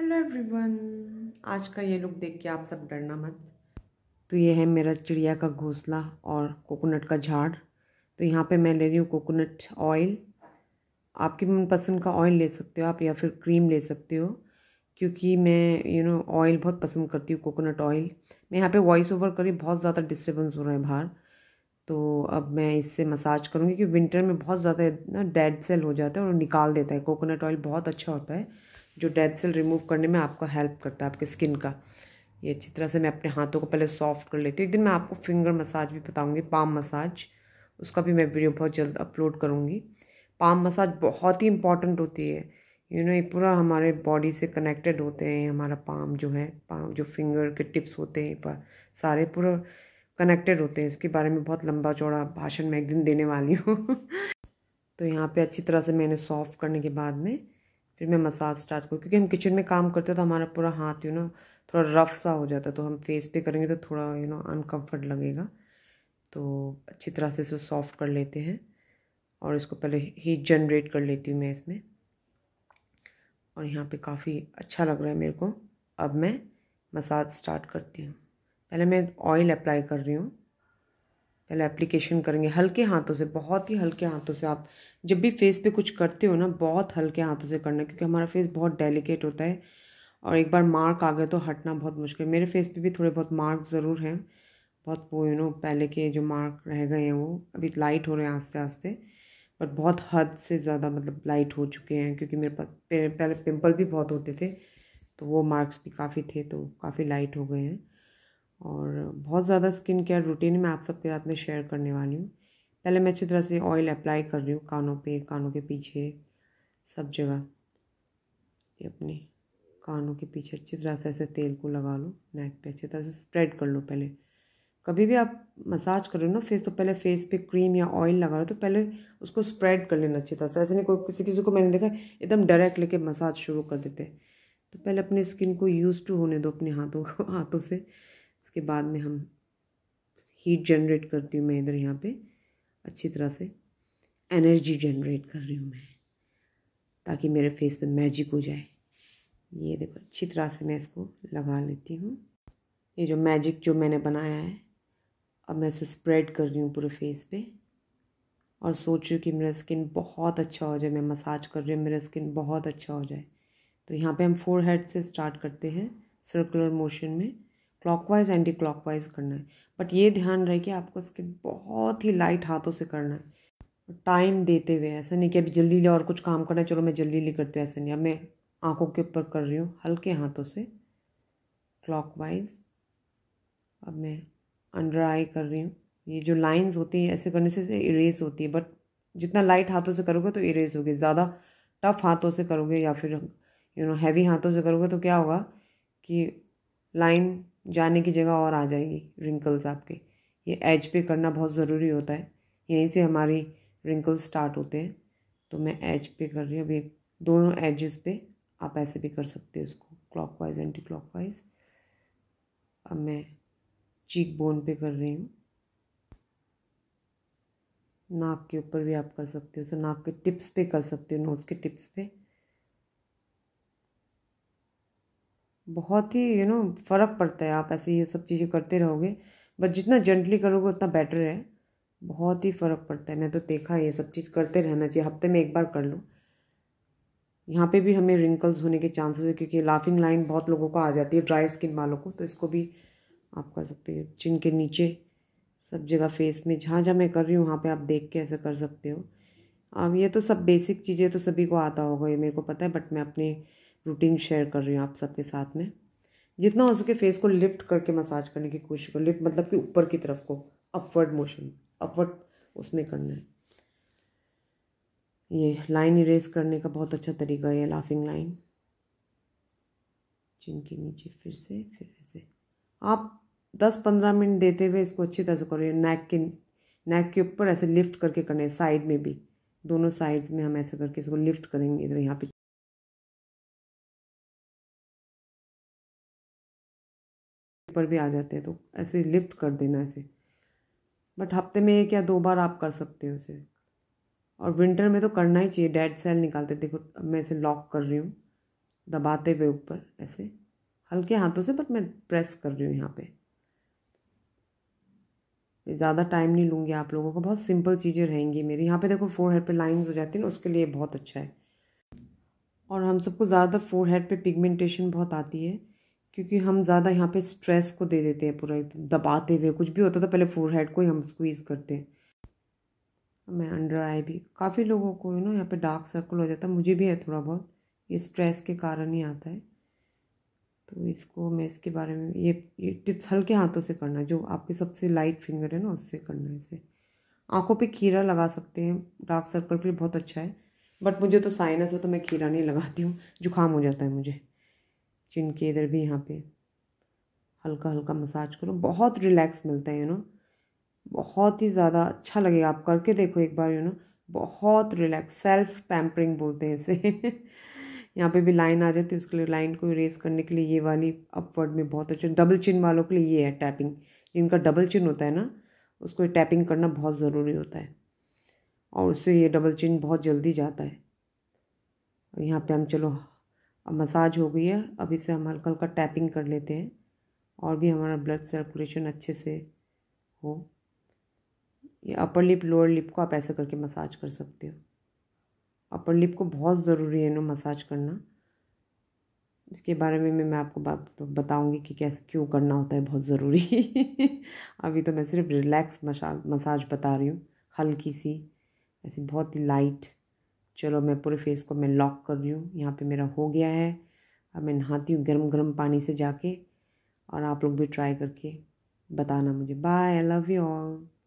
hello everyone आज का ये लुक देख के आप सब डरना मत तो ये है मेरा चिड़िया का घोंसला और कोकोनट का झाड़ तो यहाँ पे मैं ले रही हूँ कोकोनट ऑयल आपकी मनपसंद का ऑयल ले सकते हो आप या फिर क्रीम ले सकते हो क्योंकि मैं यू नो ऑयल बहुत पसंद करती हूँ कोकोनट ऑयल मैं यहाँ पे वॉइस ओवर करी बहुत ज़्यादा डिस्टर्बेंस हो रहा है बाहर तो अब मैं इससे मसाज करूँगी क्योंकि विंटर में बहुत ज़्यादा ना डेड सेल हो जाता है और निकाल देता है कोकोनट ऑयल बहुत अच्छा होता है जो डेड सेल रिमूव करने में आपका हेल्प करता है आपके स्किन का ये अच्छी तरह से मैं अपने हाथों को पहले सॉफ्ट कर लेती हूँ एक दिन मैं आपको फिंगर मसाज भी बताऊँगी पाम मसाज उसका भी मैं वीडियो बहुत जल्द अपलोड करूँगी पाम मसाज बहुत ही इम्पॉर्टेंट होती है यू नो ये पूरा हमारे बॉडी से कनेक्टेड होते हैं हमारा पाम जो है पाम जो फिंगर के टिप्स होते हैं पर सारे पूरा कनेक्टेड होते हैं इसके बारे में बहुत लंबा चौड़ा भाषण मैं एक दिन देने वाली हूँ तो यहाँ पे अच्छी तरह से मैंने सॉफ्ट करने के बाद में फिर मैं मसाज स्टार्ट करूँ क्योंकि हम किचन में काम करते हैं तो हमारा पूरा हाथ यू नो थोड़ा रफ सा हो जाता है तो हम फेस पे करेंगे तो थोड़ा यू नो अनकम्फर्ट लगेगा तो अच्छी तरह से इसे सॉफ्ट कर लेते हैं और इसको पहले हीट जनरेट कर लेती हूँ मैं इसमें और यहाँ पे काफ़ी अच्छा लग रहा है मेरे को अब मैं मसाज स्टार्ट करती हूँ पहले मैं ऑयल अप्लाई कर रही हूँ पहले एप्लीकेशन करेंगे हल्के हाथों से बहुत ही हल्के हाथों से आप जब भी फेस पे कुछ करते हो ना बहुत हल्के हाथों से करना क्योंकि हमारा फेस बहुत डेलिकेट होता है और एक बार मार्क आ गए तो हटना बहुत मुश्किल मेरे फेस पे भी थोड़े बहुत मार्क ज़रूर हैं बहुत वो यू नो पहले के जो मार्क रह गए हैं वो अभी लाइट हो रहे हैं आस्ते आस्ते पर बहुत हद से ज़्यादा मतलब लाइट हो चुके हैं क्योंकि मेरे पास पहले पिम्पल भी बहुत होते थे तो वो मार्क्स भी काफ़ी थे तो काफ़ी लाइट हो गए हैं और बहुत ज़्यादा स्किन केयर रूटीन मैं आप सबके साथ में शेयर करने वाली हूँ पहले मैं अच्छी तरह से ऑयल अप्लाई कर रही हूँ कानों पे कानों के पीछे सब जगह ये अपने कानों के पीछे अच्छी तरह से ऐसे तेल को लगा लो नेक पे अच्छी तरह से स्प्रेड कर लो पहले कभी भी आप मसाज कर रहे हो ना फेस तो पहले फेस पे क्रीम या ऑयल लगा रहे हो तो पहले उसको स्प्रेड कर लेना अच्छी तरह से ऐसे नहीं कोई किसी किसी को मैंने देखा एकदम डायरेक्ट लेके मसाज शुरू कर देते तो पहले अपने स्किन को यूज़ टू होने दो अपने हाथों को हाथों से उसके बाद में हम हीट जनरेट करती हूँ मैं इधर यहाँ पे अच्छी तरह से एनर्जी जनरेट कर रही हूँ मैं ताकि मेरे फेस पे मैजिक हो जाए ये देखो अच्छी तरह से मैं इसको लगा लेती हूँ ये जो मैजिक जो मैंने बनाया है अब मैं इसे स्प्रेड कर रही हूँ पूरे फेस पे और सोच रही हूँ कि मेरा स्किन बहुत अच्छा हो जाए मैं मसाज कर रही हूँ मेरा स्किन बहुत अच्छा हो जाए तो यहाँ पे हम फोर हेड से स्टार्ट करते हैं सर्कुलर मोशन में क्लॉकवाइज एंटी क्लॉकवाइज करना है बट ये ध्यान रहे कि आपको इसके बहुत ही लाइट हाथों से करना है टाइम देते हुए ऐसा नहीं कि अभी जल्दी ले और कुछ काम करना है चलो मैं जल्दी ले करती हूँ ऐसा नहीं अब मैं आंखों के ऊपर कर रही हूँ हल्के हाथों से क्लॉकवाइज अब मैं अंडर आई कर रही हूँ ये जो लाइंस होती हैं ऐसे करने से इरेज होती है बट जितना लाइट हाथों से करोगे तो इरेज होगी ज़्यादा टफ हाथों से करोगे या फिर यू नो हैवी हाथों से करोगे तो क्या होगा कि लाइन जाने की जगह और आ जाएगी रिंकल्स आपके ये एज पे करना बहुत ज़रूरी होता है यहीं से हमारी रिंकल्स स्टार्ट होते हैं तो मैं एज पे कर रही हूँ अभी दोनों एजेस पे आप ऐसे भी कर सकते हो इसको क्लॉक एंटी क्लॉक अब मैं चीक बोन पे कर रही हूँ नाक के ऊपर भी आप कर सकते हो सो नाक के टिप्स पे कर सकते हो नोज़ के टिप्स पे बहुत ही यू नो फ़र्क पड़ता है आप ऐसे ये सब चीज़ें करते रहोगे बट जितना जेंटली करोगे उतना बेटर है बहुत ही फ़र्क पड़ता है मैं तो देखा ये सब चीज़ करते रहना चाहिए हफ्ते में एक बार कर लो यहाँ पे भी हमें रिंकल्स होने के चांसेस है क्योंकि लाफिंग लाइन बहुत लोगों को आ जाती है ड्राई स्किन वालों को तो इसको भी आप कर सकते हो चिन के नीचे सब जगह फेस में जहाँ जहाँ मैं कर रही हूँ वहाँ पे आप देख के ऐसा कर सकते हो अब ये तो सब बेसिक चीज़ें तो सभी को आता होगा ये मेरे को पता है बट मैं अपने रूटीन शेयर कर रही हूँ आप सबके साथ में जितना हो सके फेस को लिफ्ट करके मसाज करने की कोशिश करो लिफ्ट मतलब कि ऊपर की तरफ को अपवर्ड मोशन अपवर्ड उसमें करना है ये लाइन इरेज करने का बहुत अच्छा तरीका है लाफिंग लाइन चिन के नीचे फिर से फिर ऐसे आप दस पंद्रह मिनट देते हुए इसको अच्छी तरह से करो नेक के नेक के ऊपर ऐसे लिफ्ट करके करना है साइड में भी दोनों साइड्स में हम ऐसे करके इसको लिफ्ट करेंगे इधर यहाँ पे ऊपर भी आ जाते हैं तो ऐसे लिफ्ट कर देना ऐसे बट हफ्ते में एक या दो बार आप कर सकते हो उसे और विंटर में तो करना ही चाहिए डेड सेल निकालते देखो मैं इसे लॉक कर रही हूँ दबाते हुए ऊपर ऐसे हल्के हाथों से बट मैं प्रेस कर रही हूँ यहाँ पे ज़्यादा टाइम नहीं लूँगी आप लोगों को बहुत सिंपल चीज़ें रहेंगी मेरी यहाँ पे देखो फोर हेड पर लाइन्स हो जाती है ना उसके लिए बहुत अच्छा है और हम सबको ज़्यादातर फोर हेड पर पिगमेंटेशन बहुत आती है क्योंकि हम ज़्यादा यहाँ पे स्ट्रेस को दे देते हैं पूरा दबाते हुए कुछ भी होता था तो पहले फोर हेड को ही हम स्क्वीज़ करते हैं मैं अंडर आई भी काफ़ी लोगों को यू नो यहाँ पे डार्क सर्कल हो जाता है मुझे भी है थोड़ा बहुत ये स्ट्रेस के कारण ही आता है तो इसको मैं इसके बारे में ये ये टिप्स हल्के हाथों से करना जो आपके सबसे लाइट फिंगर है ना उससे करना है इसे आँखों पर खीरा लगा सकते हैं डार्क सर्कल के लिए बहुत अच्छा है बट मुझे तो साइनस है तो मैं खीरा नहीं लगाती हूँ जुकाम हो जाता है मुझे चिन के इधर भी यहाँ पे हल्का हल्का मसाज करो बहुत रिलैक्स मिलता है यू नो बहुत ही ज़्यादा अच्छा लगेगा आप करके देखो एक बार यू नो बहुत रिलैक्स सेल्फ पैम्परिंग बोलते हैं इसे यहाँ पे भी लाइन आ जाती है उसके लिए लाइन को रेस करने के लिए ये वाली अपवर्ड में बहुत अच्छा डबल चिन वालों के लिए ये है टैपिंग जिनका डबल चिन होता है ना उसको टैपिंग करना बहुत ज़रूरी होता है और उससे ये डबल चिन बहुत जल्दी जाता है यहाँ पे हम चलो अब मसाज हो गई है अब इसे हम हल्का हल्का टैपिंग कर लेते हैं और भी हमारा ब्लड सर्कुलेशन अच्छे से हो ये अपर लिप लोअर लिप को आप ऐसे करके मसाज कर सकते हो अपर लिप को बहुत ज़रूरी है ना मसाज करना इसके बारे में मैं आपको बात बताऊंगी कि कैसे क्यों करना होता है बहुत ज़रूरी अभी तो मैं सिर्फ रिलैक्स मसाज बता रही हूँ हल्की सी ऐसी बहुत ही लाइट चलो मैं पूरे फेस को मैं लॉक कर रही हूँ यहाँ पे मेरा हो गया है अब मैं नहाती हूँ गर्म गर्म पानी से जाके और आप लोग भी ट्राई करके बताना मुझे bye I love you all